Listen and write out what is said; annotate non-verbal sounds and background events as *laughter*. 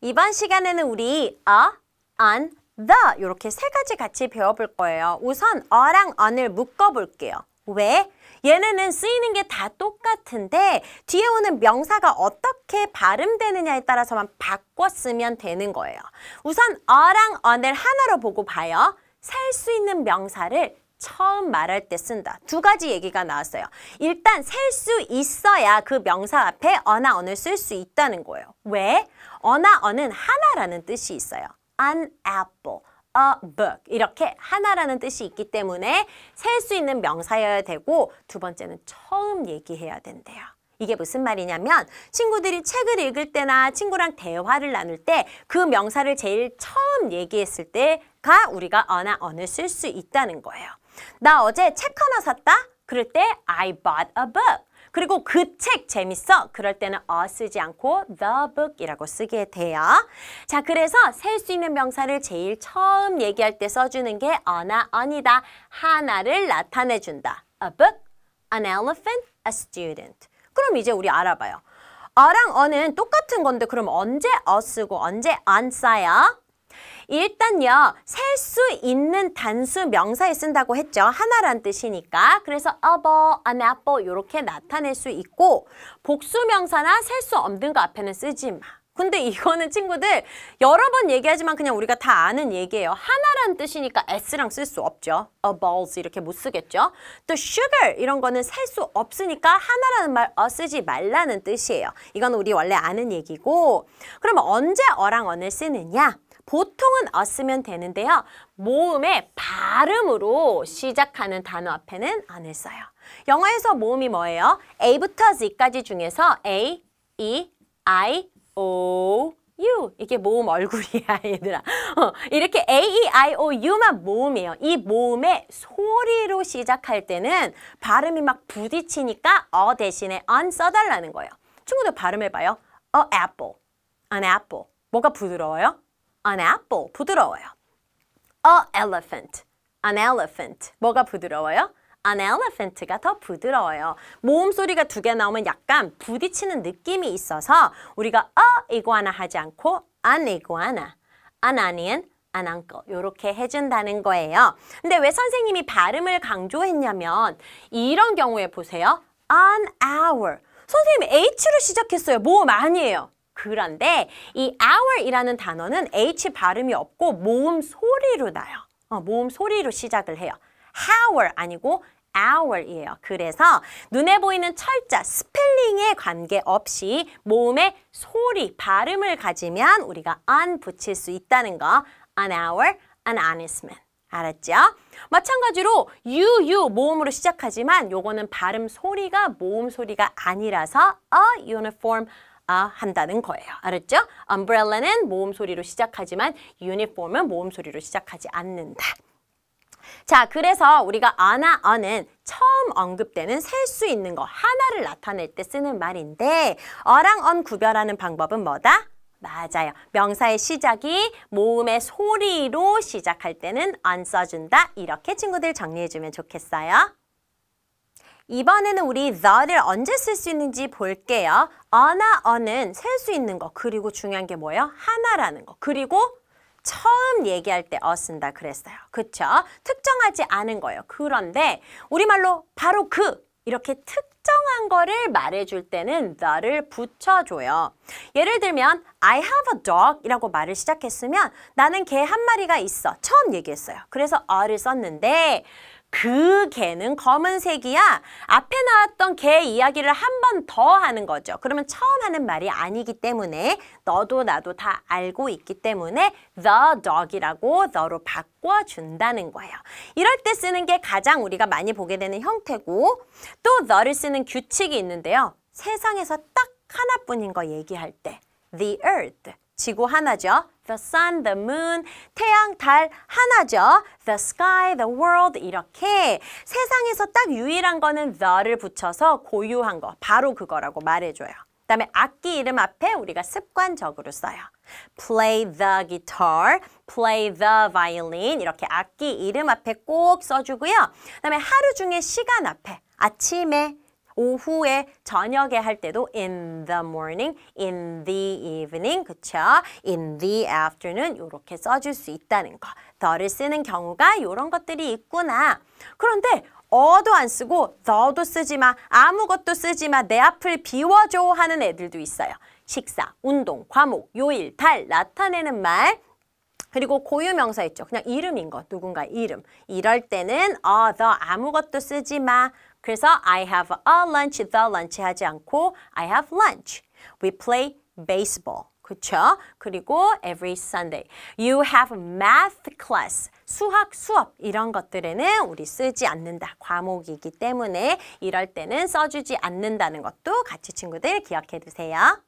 이번 시간에는 우리 어, an, the 이렇게 세 가지 같이 배워볼 거예요. 우선 어랑 an을 묶어볼게요. 왜? 얘네는 쓰이는 게 다 똑같은데 뒤에 오는 명사가 어떻게 발음되느냐에 따라서만 바꿨으면 되는 거예요. 우선 어랑 언을 하나로 보고 봐요. 살 수 있는 명사를 처음 말할 때 쓴다. 두 가지 얘기가 나왔어요. 일단 셀 수 있어야 그 명사 앞에 어나 언을 쓸 수 있다는 거예요. 왜? 어나 언은 하나라는 뜻이 있어요. an apple, a book 이렇게 하나라는 뜻이 있기 때문에 셀 수 있는 명사여야 되고 두 번째는 처음 얘기해야 된대요. 이게 무슨 말이냐면 친구들이 책을 읽을 때나 친구랑 대화를 나눌 때 그 명사를 제일 처음 얘기했을 때가 우리가 어나 언을 쓸 수 있다는 거예요. 나 어제 책 하나 샀다? 그럴 때 I bought a book. 그리고 그 책 재밌어. 그럴 때는 어 쓰지 않고 the book이라고 쓰게 돼요. 자, 그래서 셀 수 있는 명사를 제일 처음 얘기할 때 써주는 게 어나 언이다. 하나를 나타내준다. A book, an elephant, a student. 그럼 이제 우리 알아봐요. 어랑 어는 똑같은 건데 그럼 언제 어 쓰고 언제 안 써요? 일단요, 셀 수 있는 단수 명사에 쓴다고 했죠. 하나란 뜻이니까. 그래서 어버, 안아버 이렇게 나타낼 수 있고 복수 명사나 셀 수 없는 거 앞에는 쓰지 마. 근데 이거는 친구들 여러 번 얘기하지만 그냥 우리가 다 아는 얘기예요. 하나란 뜻이니까 s랑 쓸 수 없죠. a balls 이렇게 못 쓰겠죠. 또 sugar 이런 거는 셀 수 없으니까 하나라는 말 어 쓰지 말라는 뜻이에요. 이건 우리 원래 아는 얘기고 그럼 언제 어랑 언을 쓰느냐? 보통은 어 쓰면 되는데요. 모음의 발음으로 시작하는 단어 앞에는 안을 써요. 영어에서 모음이 뭐예요? A부터 Z까지 중에서 A, E, I, O, U 이게 모음 얼굴이야 *laughs* 얘들아 어, 이렇게 A, E, I, O, U만 모음이에요 이 모음의 소리로 시작할 때는 발음이 막 부딪히니까 어 대신에 안 써달라는 거예요 친구들 발음해봐요 A apple, an apple 뭐가 부드러워요? an apple 부드러워요. a elephant, an elephant 뭐가 부드러워요? an elephant가 더 부드러워요. 모음 소리가 두 개 나오면 약간 부딪히는 느낌이 있어서 우리가 a 어, 이구아나 하지 않고 an 이구아나, an onion, an uncle 이렇게 해준다는 거예요. 근데 왜 선생님이 발음을 강조했냐면 이런 경우에 보세요. an hour 선생님 H로 시작했어요. 모음 아니에요. 그런데 이 hour이라는 단어는 h 발음이 없고 모음 소리로 나요. 어, 모음 소리로 시작을 해요. hour 아니고 hour이에요. 그래서 눈에 보이는 철자, 스펠링에 관계없이 모음의 소리, 발음을 가지면 우리가 an 붙일 수 있다는 거. an hour, an honest man. 알았죠? 마찬가지로 유유 모음으로 시작하지만 요거는 발음 소리가 모음 소리가 아니라서 a uniform 아 한다는 거예요. 알았죠? umbrella는 모음 소리로 시작하지만 uniform은 모음 소리로 시작하지 않는다. 자, 그래서 우리가 아나 어는 처음 언급되는 셀 수 있는 거 하나를 나타낼 때 쓰는 말인데 어랑 언 구별하는 방법은 뭐다? 맞아요. 명사의 시작이 모음의 소리로 시작할 때는 안 써준다. 이렇게 친구들 정리해주면 좋겠어요. 이번에는 우리 the를 언제 쓸 수 있는지 볼게요. 어나 어는 셀 수 있는 거 그리고 중요한 게 뭐예요? 하나라는 거 그리고 처음 얘기할 때 어 쓴다 그랬어요. 그쵸? 특정하지 않은 거예요. 그런데 우리말로 바로 그 이렇게 특정한 거를 말해줄 때는 the를 붙여줘요. 예를 들면 I have a dog 이라고 말을 시작했으면 나는 개 한 마리가 있어. 처음 얘기했어요. 그래서 어를 썼는데 그 개는 검은색이야. 앞에 나왔던 개 이야기를 한 번 더 하는 거죠. 그러면 처음 하는 말이 아니기 때문에 너도 나도 다 알고 있기 때문에 the dog이라고 너로 바꿔준다는 거예요. 이럴 때 쓰는 게 가장 우리가 많이 보게 되는 형태고 또 너를 쓰는 규칙이 있는데요. 세상에서 딱 하나뿐인 거 얘기할 때 the earth 지구 하나죠. The sun, the moon, 태양, 달 하나죠. The sky, the world 이렇게 세상에서 딱 유일한 거는 the를 붙여서 고유한 거 바로 그거라고 말해줘요. 그다음에 악기 이름 앞에 우리가 습관적으로 써요. play the guitar, play the violin 이렇게 악기 이름 앞에 꼭 써주고요. 그다음에 하루 중에 시간 앞에 아침에 오후에 저녁에 할 때도 in the morning, in the evening, 그쵸? in the afternoon 이렇게 써줄 수 있다는 거. the를 쓰는 경우가 이런 것들이 있구나. 그런데 어도 안 쓰고 더도 쓰지 마, 아무것도 쓰지 마, 내 앞을 비워줘 하는 애들도 있어요. 식사, 운동, 과목, 요일, 달 나타내는 말 그리고 고유명사 있죠. 그냥 이름인 거, 누군가 이름. 이럴 때는 어, 더 아무것도 쓰지 마. 그래서 I have a lunch, the lunch 하지 않고 I have lunch. We play baseball. 그쵸? 그리고 every Sunday. You have math class. 수학 수업 이런 것들에는 우리 쓰지 않는다. 과목이기 때문에 이럴 때는 써주지 않는다는 것도 같이 친구들 기억해 두세요.